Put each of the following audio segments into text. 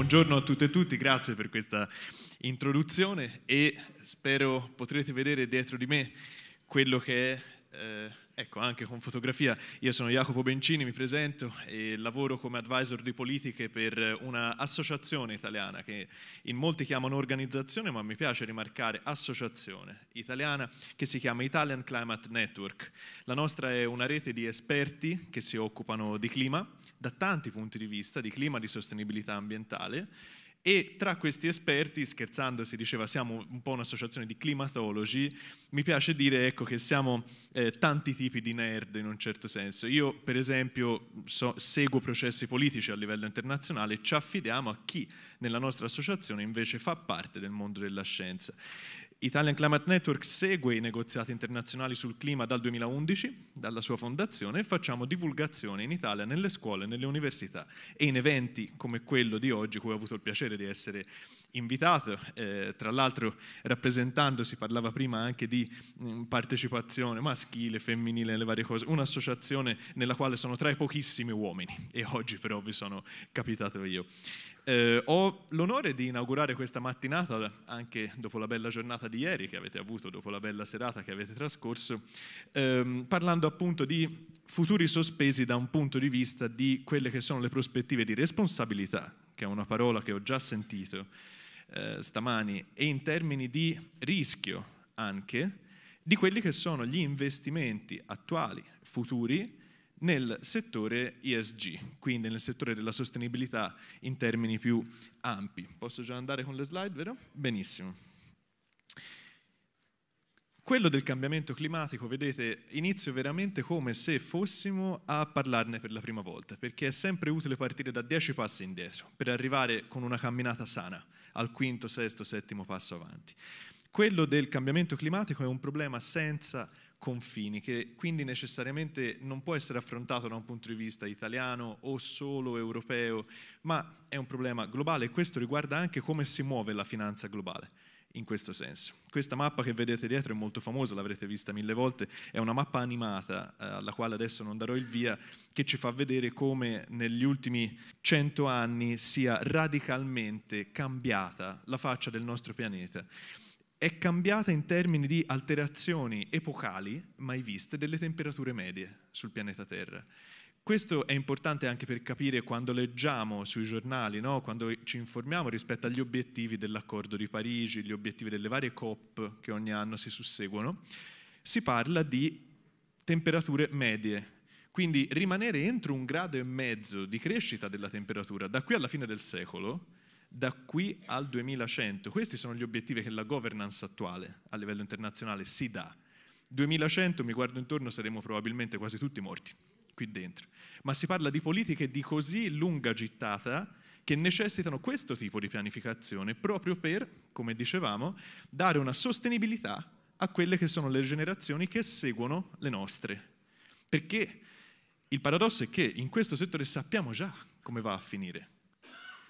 Buongiorno a tutte e tutti, grazie per questa introduzione e spero potrete vedere dietro di me quello che è, eh, ecco anche con fotografia, io sono Jacopo Bencini, mi presento e lavoro come advisor di politiche per un'associazione italiana che in molti chiamano organizzazione ma mi piace rimarcare associazione italiana che si chiama Italian Climate Network. La nostra è una rete di esperti che si occupano di clima da tanti punti di vista di clima, di sostenibilità ambientale e tra questi esperti, scherzando, si diceva siamo un po' un'associazione di climatologi, mi piace dire ecco, che siamo eh, tanti tipi di nerd in un certo senso. Io per esempio so, seguo processi politici a livello internazionale e ci affidiamo a chi nella nostra associazione invece fa parte del mondo della scienza. Italian Climate Network segue i negoziati internazionali sul clima dal 2011, dalla sua fondazione, e facciamo divulgazione in Italia nelle scuole, nelle università e in eventi come quello di oggi, cui ho avuto il piacere di essere invitato, eh, tra l'altro rappresentando, si parlava prima anche di mh, mm, partecipazione maschile, femminile, le varie cose, un'associazione nella quale sono tra i pochissimi uomini e oggi però vi sono capitato io. Eh, ho l'onore di inaugurare questa mattinata, anche dopo la bella giornata di ieri che avete avuto, dopo la bella serata che avete trascorso, ehm, parlando appunto di futuri sospesi da un punto di vista di quelle che sono le prospettive di responsabilità, che è una parola che ho già sentito eh, stamani, e in termini di rischio anche, di quelli che sono gli investimenti attuali, futuri, nel settore ESG, quindi nel settore della sostenibilità in termini più ampi. Posso già andare con le slide, vero? Benissimo. Quello del cambiamento climatico, vedete, inizio veramente come se fossimo a parlarne per la prima volta, perché è sempre utile partire da dieci passi indietro per arrivare con una camminata sana al quinto, sesto, settimo passo avanti. Quello del cambiamento climatico è un problema senza confini, che quindi necessariamente non può essere affrontato da un punto di vista italiano o solo europeo, ma è un problema globale e questo riguarda anche come si muove la finanza globale in questo senso. Questa mappa che vedete dietro è molto famosa, l'avrete vista mille volte, è una mappa animata eh, alla quale adesso non darò il via, che ci fa vedere come negli ultimi cento anni sia radicalmente cambiata la faccia del nostro pianeta è cambiata in termini di alterazioni epocali mai viste delle temperature medie sul pianeta Terra. Questo è importante anche per capire quando leggiamo sui giornali, no? quando ci informiamo rispetto agli obiettivi dell'accordo di Parigi, gli obiettivi delle varie COP che ogni anno si susseguono, si parla di temperature medie. Quindi rimanere entro un grado e mezzo di crescita della temperatura da qui alla fine del secolo da qui al 2100. Questi sono gli obiettivi che la governance attuale a livello internazionale si dà. 2100, mi guardo intorno, saremo probabilmente quasi tutti morti qui dentro. Ma si parla di politiche di così lunga gittata che necessitano questo tipo di pianificazione proprio per, come dicevamo, dare una sostenibilità a quelle che sono le generazioni che seguono le nostre. Perché il paradosso è che in questo settore sappiamo già come va a finire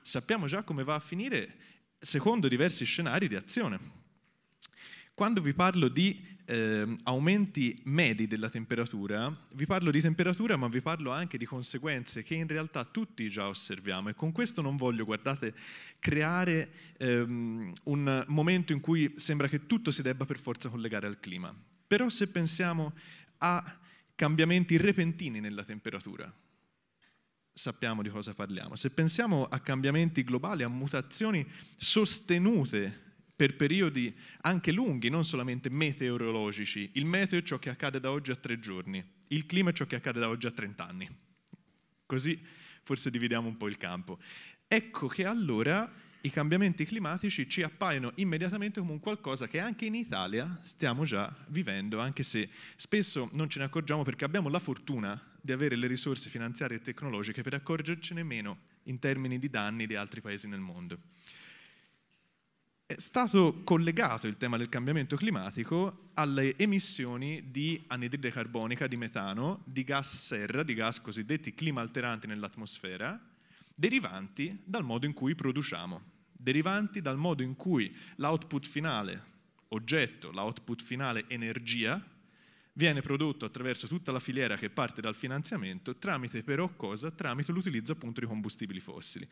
sappiamo già come va a finire secondo diversi scenari di azione. Quando vi parlo di eh, aumenti medi della temperatura, vi parlo di temperatura ma vi parlo anche di conseguenze che in realtà tutti già osserviamo e con questo non voglio, guardate, creare ehm, un momento in cui sembra che tutto si debba per forza collegare al clima. Però se pensiamo a cambiamenti repentini nella temperatura, sappiamo di cosa parliamo. Se pensiamo a cambiamenti globali, a mutazioni sostenute per periodi anche lunghi, non solamente meteorologici. Il meteo è ciò che accade da oggi a tre giorni, il clima è ciò che accade da oggi a trent'anni. Così forse dividiamo un po' il campo. Ecco che allora i cambiamenti climatici ci appaiono immediatamente come un qualcosa che anche in Italia stiamo già vivendo, anche se spesso non ce ne accorgiamo perché abbiamo la fortuna di avere le risorse finanziarie e tecnologiche per accorgercene meno in termini di danni di altri paesi nel mondo. È stato collegato il tema del cambiamento climatico alle emissioni di anidride carbonica, di metano, di gas serra, di gas cosiddetti clima alteranti nell'atmosfera, derivanti dal modo in cui produciamo, derivanti dal modo in cui l'output finale, oggetto, l'output finale energia, viene prodotto attraverso tutta la filiera che parte dal finanziamento, tramite però cosa? Tramite l'utilizzo appunto di combustibili fossili.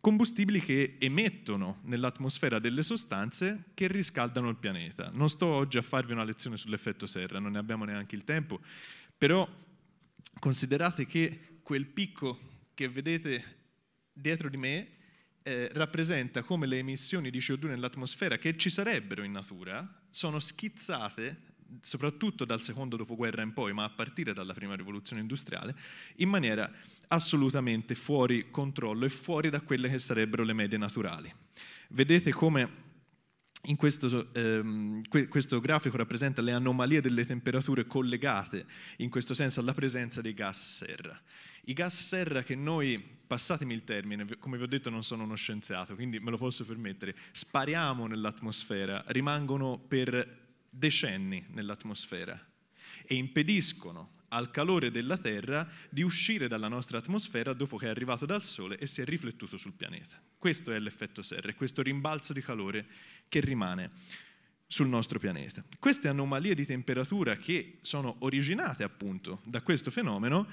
Combustibili che emettono nell'atmosfera delle sostanze che riscaldano il pianeta. Non sto oggi a farvi una lezione sull'effetto serra, non ne abbiamo neanche il tempo, però considerate che quel picco che vedete dietro di me eh, rappresenta come le emissioni di CO2 nell'atmosfera che ci sarebbero in natura sono schizzate soprattutto dal secondo dopoguerra in poi, ma a partire dalla prima rivoluzione industriale, in maniera assolutamente fuori controllo e fuori da quelle che sarebbero le medie naturali. Vedete come in questo, ehm, que- questo, grafico rappresenta le anomalie delle temperature collegate in questo senso alla presenza dei gas serra. I gas serra che noi, passatemi il termine, come vi ho detto non sono uno scienziato, quindi me lo posso permettere, spariamo nell'atmosfera, rimangono per decenni nell'atmosfera e impediscono al calore della Terra di uscire dalla nostra atmosfera dopo che è arrivato dal Sole e si è riflettuto sul pianeta. Questo è l'effetto serra, è questo rimbalzo di calore che rimane sul nostro pianeta. Queste anomalie di temperatura che sono originate appunto da questo fenomeno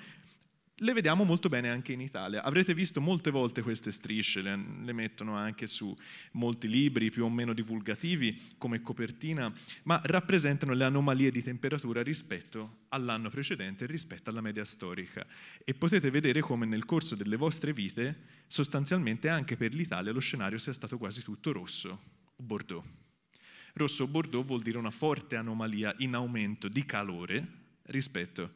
le vediamo molto bene anche in Italia. Avrete visto molte volte queste strisce, le, le, mettono anche su molti libri più o meno divulgativi come copertina, ma rappresentano le anomalie di temperatura rispetto all'anno precedente e rispetto alla media storica. E potete vedere come nel corso delle vostre vite, sostanzialmente anche per l'Italia, lo scenario sia stato quasi tutto rosso o bordeaux. Rosso o bordeaux vuol dire una forte anomalia in aumento di calore rispetto a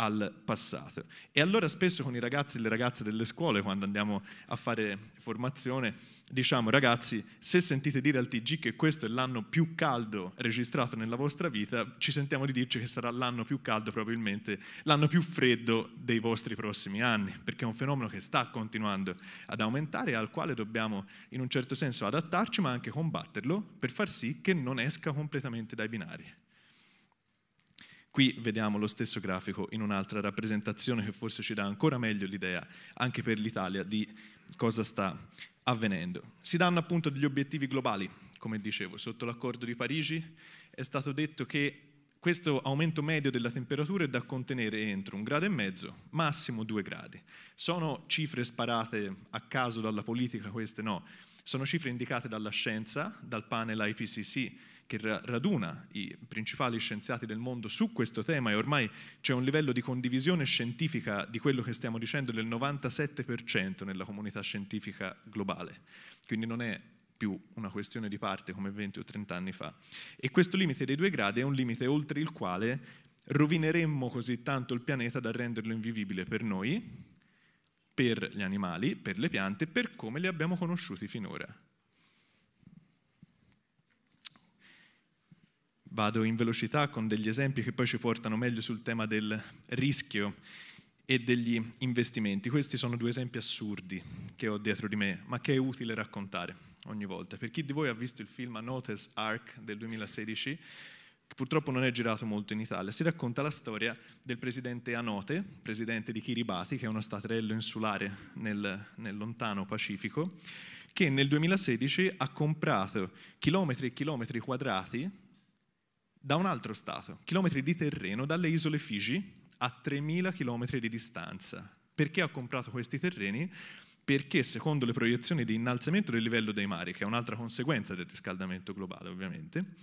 al passato. E allora spesso con i ragazzi e le ragazze delle scuole, quando andiamo a fare formazione, diciamo ragazzi, se sentite dire al TG che questo è l'anno più caldo registrato nella vostra vita, ci sentiamo di dirci che sarà l'anno più caldo probabilmente, l'anno più freddo dei vostri prossimi anni, perché è un fenomeno che sta continuando ad aumentare e al quale dobbiamo in un certo senso adattarci, ma anche combatterlo per far sì che non esca completamente dai binari. Qui vediamo lo stesso grafico in un'altra rappresentazione che forse ci dà ancora meglio l'idea, anche per l'Italia, di cosa sta avvenendo. Si danno appunto degli obiettivi globali, come dicevo, sotto l'accordo di Parigi è stato detto che questo aumento medio della temperatura è da contenere entro un grado e mezzo, massimo due gradi. Sono cifre sparate a caso dalla politica, queste no, sono cifre indicate dalla scienza, dal panel IPCC che raduna i principali scienziati del mondo su questo tema e ormai c'è un livello di condivisione scientifica di quello che stiamo dicendo del 97% nella comunità scientifica globale. Quindi non è più una questione di parte come 20 o 30 anni fa. E questo limite dei due gradi è un limite oltre il quale rovineremmo così tanto il pianeta da renderlo invivibile per noi, per gli animali, per le piante, per come li abbiamo conosciuti finora. Vado in velocità con degli esempi che poi ci portano meglio sul tema del rischio e degli investimenti. Questi sono due esempi assurdi che ho dietro di me, ma che è utile raccontare ogni volta. Per chi di voi ha visto il film Notes Arc del 2016, che purtroppo non è girato molto in Italia, si racconta la storia del presidente Anote, presidente di Kiribati, che è uno staterello insulare nel, nel lontano Pacifico, che nel 2016 ha comprato chilometri e chilometri quadrati da un altro Stato, chilometri di terreno dalle isole Figi a 3.000 km di distanza. Perché ha comprato questi terreni? Perché secondo le proiezioni di innalzamento del livello dei mari, che è un'altra conseguenza del riscaldamento globale ovviamente,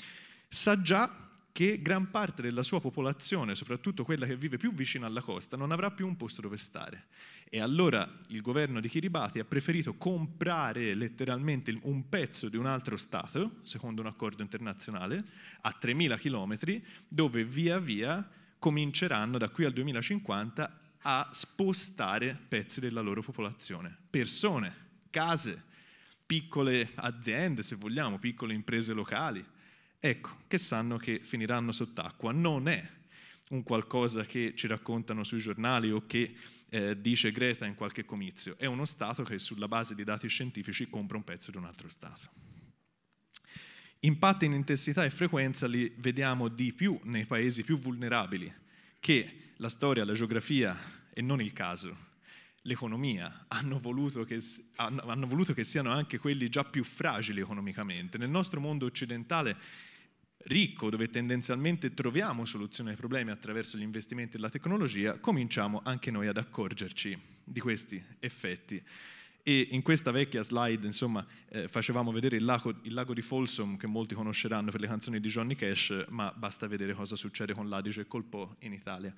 sa già che gran parte della sua popolazione, soprattutto quella che vive più vicino alla costa, non avrà più un posto dove stare. E allora il governo di Kiribati ha preferito comprare letteralmente un pezzo di un altro Stato, secondo un accordo internazionale, a 3.000 km, dove via via cominceranno da qui al 2050 a spostare pezzi della loro popolazione, persone, case, piccole aziende, se vogliamo, piccole imprese locali ecco, che sanno che finiranno sott'acqua. Non è un qualcosa che ci raccontano sui giornali o che eh, dice Greta in qualche comizio, è uno Stato che sulla base di dati scientifici compra un pezzo di un altro Stato. Impatti in intensità e frequenza li vediamo di più nei paesi più vulnerabili, che la storia, la geografia e non il caso l'economia, hanno voluto, che, hanno, hanno voluto, che, siano anche quelli già più fragili economicamente. Nel nostro mondo occidentale ricco, dove tendenzialmente troviamo soluzioni ai problemi attraverso gli investimenti e la tecnologia, cominciamo anche noi ad accorgerci di questi effetti. E in questa vecchia slide, insomma, eh, facevamo vedere il lago, il lago, di Folsom, che molti conosceranno per le canzoni di Johnny Cash, ma basta vedere cosa succede con l'Adige e col Po in Italia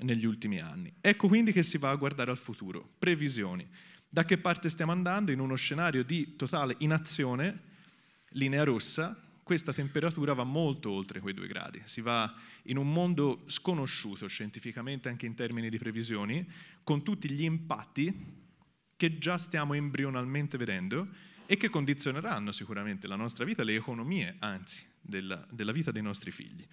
negli ultimi anni. Ecco quindi che si va a guardare al futuro, previsioni. Da che parte stiamo andando? In uno scenario di totale inazione, linea rossa, questa temperatura va molto oltre quei due gradi, si va in un mondo sconosciuto scientificamente anche in termini di previsioni, con tutti gli impatti che già stiamo embrionalmente vedendo e che condizioneranno sicuramente la nostra vita, le economie anzi della, della, vita dei nostri figli.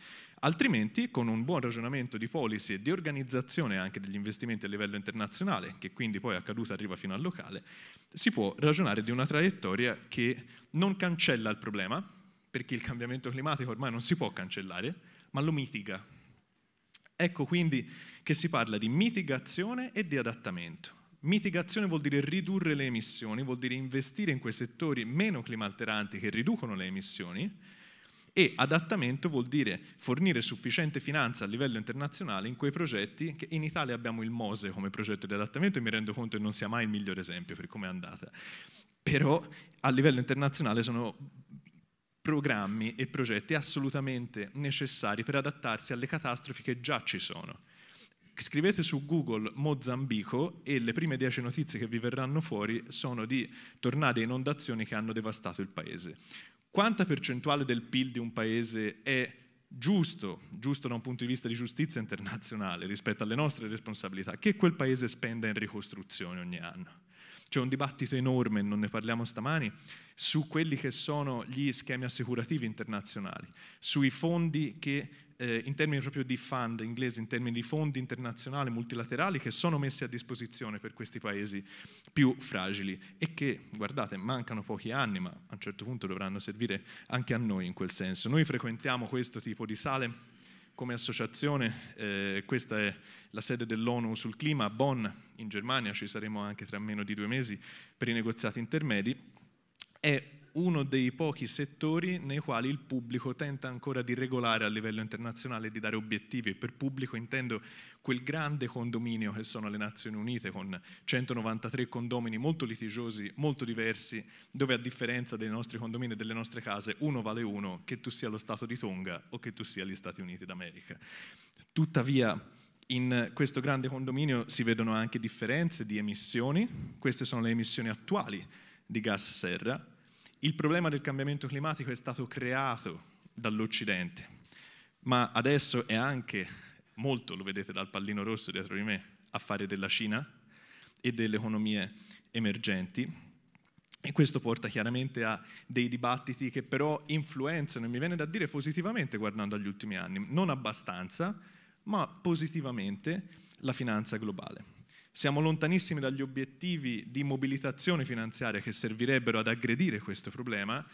Altrimenti, con un buon ragionamento di policy e di organizzazione anche degli investimenti a livello internazionale, che quindi poi accaduta caduta arriva fino al locale, si può ragionare di una traiettoria che non cancella il problema, perché il cambiamento climatico ormai non si può cancellare, ma lo mitiga. Ecco quindi che si parla di mitigazione e di adattamento. Mitigazione vuol dire ridurre le emissioni, vuol dire investire in quei settori meno climalteranti che riducono le emissioni, e adattamento vuol dire fornire sufficiente finanza a livello internazionale in quei progetti che in Italia abbiamo il MOSE come progetto di adattamento e mi rendo conto che non sia mai il miglior esempio per come è andata, però a livello internazionale sono programmi e progetti assolutamente necessari per adattarsi alle catastrofi che già ci sono. Scrivete su Google Mozambico e le prime dieci notizie che vi verranno fuori sono di tornate e inondazioni che hanno devastato il paese quanta percentuale del PIL di un paese è giusto, giusto da un punto di vista di giustizia internazionale rispetto alle nostre responsabilità, che quel paese spenda in ricostruzione ogni anno. C'è un dibattito enorme, non ne parliamo stamani, su quelli che sono gli schemi assicurativi internazionali, sui fondi che eh, in termini proprio di fund inglese, in termini di fondi internazionali multilaterali che sono messi a disposizione per questi paesi più fragili e che, guardate, mancano pochi anni, ma a un certo punto dovranno servire anche a noi in quel senso. Noi frequentiamo questo tipo di sale come associazione, eh, questa è la sede dell'ONU sul clima a Bonn, in Germania, ci saremo anche tra meno di due mesi per i negoziati intermedi. È uno dei pochi settori nei quali il pubblico tenta ancora di regolare a livello internazionale e di dare obiettivi. Per pubblico intendo quel grande condominio che sono le Nazioni Unite, con 193 condomini molto litigiosi, molto diversi, dove a differenza dei nostri condomini e delle nostre case, uno vale uno, che tu sia lo Stato di Tonga o che tu sia gli Stati Uniti d'America. Tuttavia, in questo grande condominio si vedono anche differenze di emissioni, queste sono le emissioni attuali di gas serra, il problema del cambiamento climatico è stato creato dall'Occidente, ma adesso è anche molto, lo vedete dal pallino rosso dietro di me, affare della Cina e delle economie emergenti. E questo porta chiaramente a dei dibattiti che però influenzano, e mi viene da dire positivamente guardando agli ultimi anni, non abbastanza, ma positivamente la finanza globale. Siamo lontanissimi dagli obiettivi di mobilitazione finanziaria che servirebbero ad aggredire questo problema,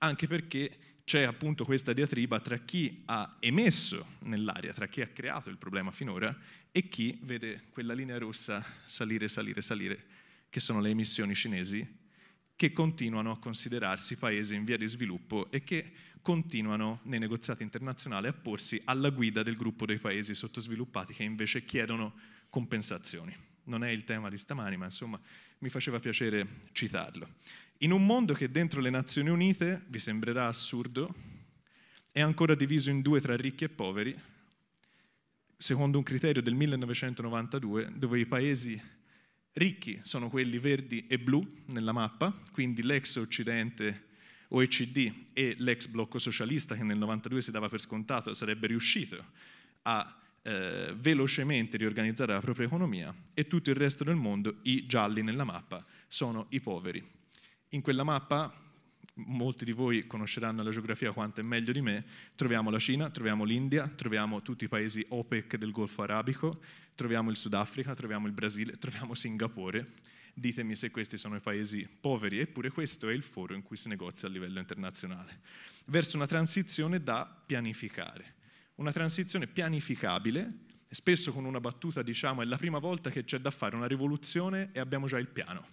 anche perché c'è appunto questa diatriba tra chi ha emesso nell'aria, tra chi ha creato il problema finora e chi vede quella linea rossa salire, salire, salire, che sono le emissioni cinesi, che continuano a considerarsi paesi in via di sviluppo e che continuano nei negoziati internazionali a porsi alla guida del gruppo dei paesi sottosviluppati che invece chiedono compensazioni non è il tema di stamani, ma insomma mi faceva piacere citarlo. In un mondo che dentro le Nazioni Unite vi sembrerà assurdo, è ancora diviso in due tra ricchi e poveri, secondo un criterio del 1992, dove i paesi ricchi sono quelli verdi e blu nella mappa, quindi l'ex Occidente OECD e l'ex blocco socialista che nel 92 si dava per scontato sarebbe riuscito a eh, velocemente riorganizzare la propria economia e tutto il resto del mondo, i gialli nella mappa, sono i poveri. In quella mappa, molti di voi conosceranno la geografia quanto è meglio di me, troviamo la Cina, troviamo l'India, troviamo tutti i paesi OPEC del Golfo Arabico, troviamo il Sudafrica, troviamo il Brasile, troviamo Singapore. Ditemi se questi sono i paesi poveri, eppure questo è il foro in cui si negozia a livello internazionale, verso una transizione da pianificare una transizione pianificabile, spesso con una battuta diciamo è la prima volta che c'è da fare una rivoluzione e abbiamo già il piano.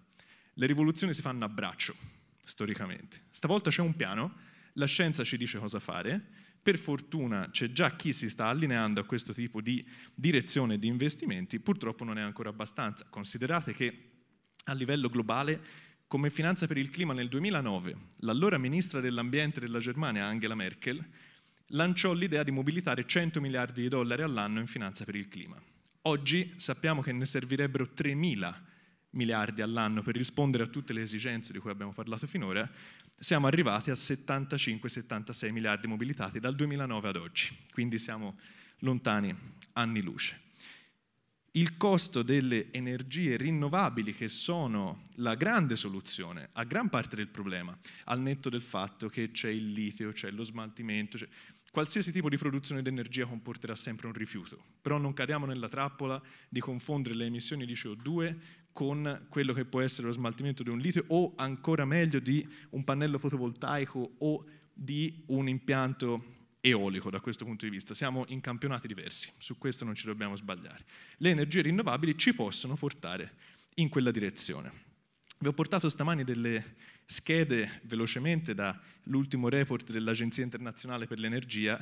Le rivoluzioni si fanno a braccio, storicamente. Stavolta c'è un piano, la scienza ci dice cosa fare, per fortuna c'è già chi si sta allineando a questo tipo di direzione di investimenti, purtroppo non è ancora abbastanza. Considerate che a livello globale come finanza per il clima nel 2009 l'allora ministra dell'ambiente della Germania Angela Merkel lanciò l'idea di mobilitare 100 miliardi di dollari all'anno in finanza per il clima. Oggi sappiamo che ne servirebbero 3.000 miliardi all'anno per rispondere a tutte le esigenze di cui abbiamo parlato finora, siamo arrivati a 75-76 miliardi mobilitati dal 2009 ad oggi, quindi siamo lontani anni luce. Il costo delle energie rinnovabili che sono la grande soluzione a gran parte del problema, al netto del fatto che c'è il litio, c'è lo smaltimento, c'è Qualsiasi tipo di produzione di energia comporterà sempre un rifiuto, però non cadiamo nella trappola di confondere le emissioni di CO2 con quello che può essere lo smaltimento di un litio o ancora meglio di un pannello fotovoltaico o di un impianto eolico da questo punto di vista. Siamo in campionati diversi, su questo non ci dobbiamo sbagliare. Le energie rinnovabili ci possono portare in quella direzione. Vi ho portato stamani delle schede velocemente dall'ultimo report dell'Agenzia internazionale per l'energia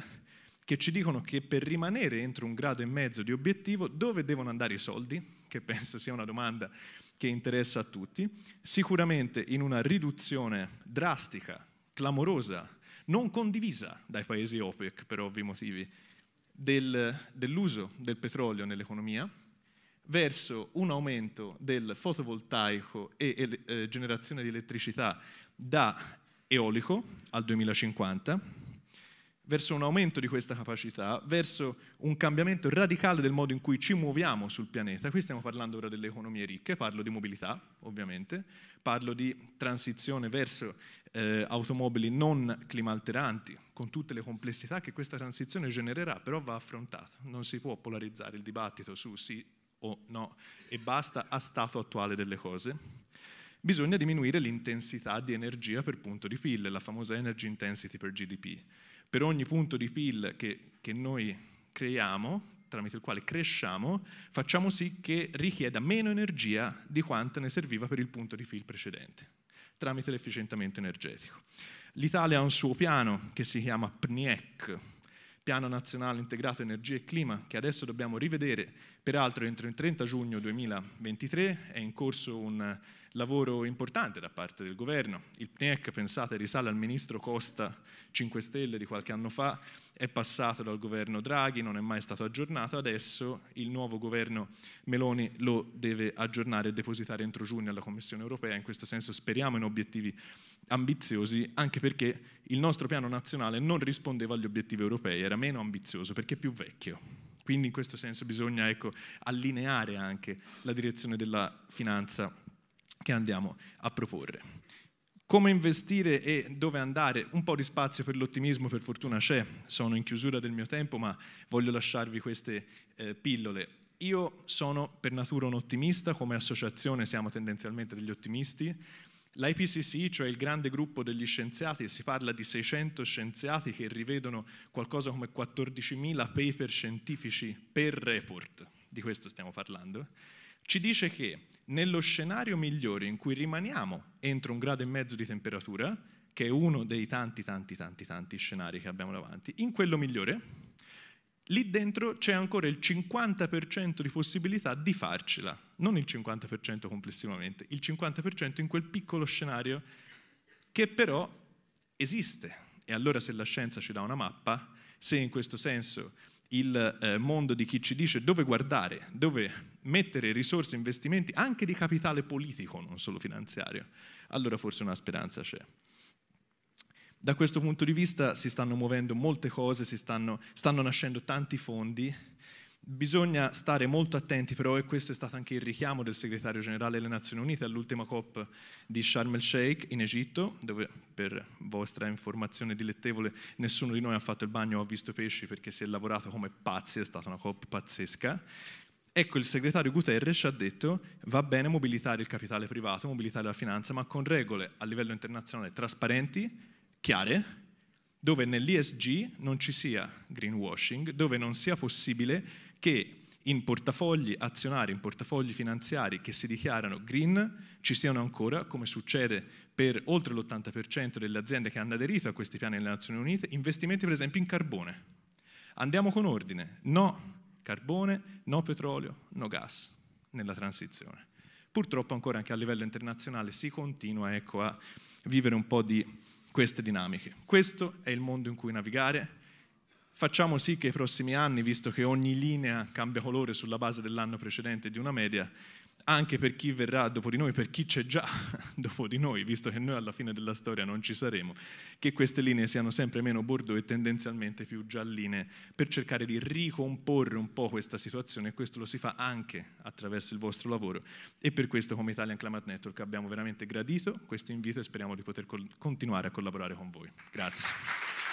che ci dicono che per rimanere entro un grado e mezzo di obiettivo dove devono andare i soldi, che penso sia una domanda che interessa a tutti, sicuramente in una riduzione drastica, clamorosa, non condivisa dai paesi OPEC per ovvi motivi, del, dell'uso del petrolio nell'economia, verso un aumento del fotovoltaico e eh, generazione di elettricità da eolico al 2050, verso un aumento di questa capacità, verso un cambiamento radicale del modo in cui ci muoviamo sul pianeta. Qui stiamo parlando ora delle economie ricche, parlo di mobilità ovviamente, parlo di transizione verso eh, automobili non climalteranti, con tutte le complessità che questa transizione genererà, però va affrontata. Non si può polarizzare il dibattito su sì o no e basta a stato attuale delle cose, bisogna diminuire l'intensità di energia per punto di PIL, la famosa energy intensity per GDP. Per ogni punto di PIL che, che noi creiamo, tramite il quale cresciamo, facciamo sì che richieda meno energia di quanto ne serviva per il punto di PIL precedente, tramite l'efficientamento energetico. L'Italia ha un suo piano che si chiama PNIEC, Piano Nazionale Integrato Energia e Clima, che adesso dobbiamo rivedere. Peraltro entro il 30 giugno 2023 è in corso un lavoro importante da parte del governo. Il PNEC, pensate, risale al ministro Costa 5 Stelle di qualche anno fa, è passato dal governo Draghi, non è mai stato aggiornato, adesso il nuovo governo Meloni lo deve aggiornare e depositare entro giugno alla Commissione europea, in questo senso speriamo in obiettivi ambiziosi, anche perché il nostro piano nazionale non rispondeva agli obiettivi europei, era meno ambizioso perché più vecchio. Quindi in questo senso bisogna ecco, allineare anche la direzione della finanza europea che andiamo a proporre. Come investire e dove andare? Un po' di spazio per l'ottimismo per fortuna c'è, sono in chiusura del mio tempo ma voglio lasciarvi queste eh, pillole. Io sono per natura un ottimista, come associazione siamo tendenzialmente degli ottimisti. L'IPCC, cioè il grande gruppo degli scienziati, si parla di 600 scienziati che rivedono qualcosa come 14.000 paper scientifici per report, di questo stiamo parlando ci dice che nello scenario migliore in cui rimaniamo entro un grado e mezzo di temperatura, che è uno dei tanti, tanti, tanti, tanti scenari che abbiamo davanti, in quello migliore, lì dentro c'è ancora il 50% di possibilità di farcela, non il 50% complessivamente, il 50% in quel piccolo scenario che però esiste. E allora se la scienza ci dà una mappa, se in questo senso il eh, mondo di chi ci dice dove guardare, dove mettere risorse, investimenti, anche di capitale politico, non solo finanziario, allora forse una speranza c'è. Da questo punto di vista si stanno muovendo molte cose, stanno, stanno nascendo tanti fondi Bisogna stare molto attenti però, e questo è stato anche il richiamo del segretario generale delle Nazioni Unite all'ultima COP di Sharm el Sheikh in Egitto, dove per vostra informazione dilettevole nessuno di noi ha fatto il bagno o ha visto pesci perché si è lavorato come pazzi, è stata una COP pazzesca. Ecco, il segretario Guterres ci ha detto va bene mobilitare il capitale privato, mobilitare la finanza, ma con regole a livello internazionale trasparenti, chiare, dove nell'ESG non ci sia greenwashing, dove non sia possibile che in portafogli azionari, in portafogli finanziari che si dichiarano green ci siano ancora, come succede per oltre l'80% delle aziende che hanno aderito a questi piani delle Nazioni Unite, investimenti per esempio in carbone. Andiamo con ordine, no carbone, no petrolio, no gas nella transizione. Purtroppo ancora anche a livello internazionale si continua ecco, a vivere un po' di queste dinamiche. Questo è il mondo in cui navigare, facciamo sì che i prossimi anni, visto che ogni linea cambia colore sulla base dell'anno precedente di una media, anche per chi verrà dopo di noi, per chi c'è già dopo di noi, visto che noi alla fine della storia non ci saremo, che queste linee siano sempre meno bordeaux e tendenzialmente più gialline, per cercare di ricomporre un po' questa situazione e questo lo si fa anche attraverso il vostro lavoro e per questo come Italian Climate Network abbiamo veramente gradito questo invito e speriamo di poter col- continuare a collaborare con voi. Grazie.